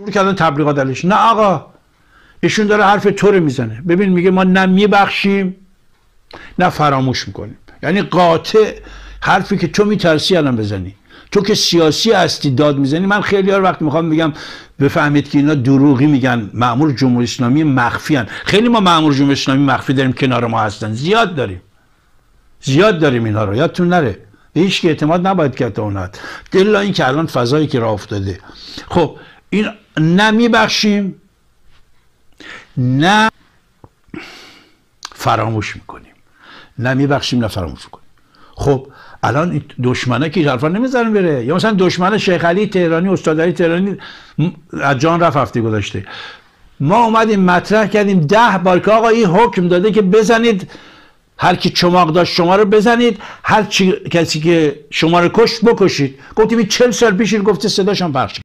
شروع کردن تبلیغات علیش نه آقا ایشون داره حرف تو رو میزنه ببین میگه ما نه میبخشیم نه فراموش میکنیم یعنی قاطع حرفی که تو میترسی الان بزنی تو که سیاسی هستی داد میزنی من خیلی هر وقت میخوام بگم بفهمید که اینا دروغی میگن معمور جمهوری اسلامی مخفی هن. خیلی ما معمور جمهوری اسلامی مخفی داریم کنار ما هستن زیاد داریم زیاد داریم اینا رو یادتون نره به هیچ اعتماد نباید کرد اونات این که الان فضایی که راه افتاده خب این نه میبخشیم نه فراموش میکنیم نه میبخشیم نه فراموش میکنیم خب الان دشمنه که حرفا نمیزنن بره یا مثلا دشمن شیخ علی تهرانی استاد علی تهرانی از جان رفت هفته گذشته ما اومدیم مطرح کردیم ده بار که آقا این حکم داده که بزنید هر کی چماق داشت شما رو بزنید هر چی... کسی که شما رو کشت بکشید گفتیم این سال پیش گفته صداشم پخش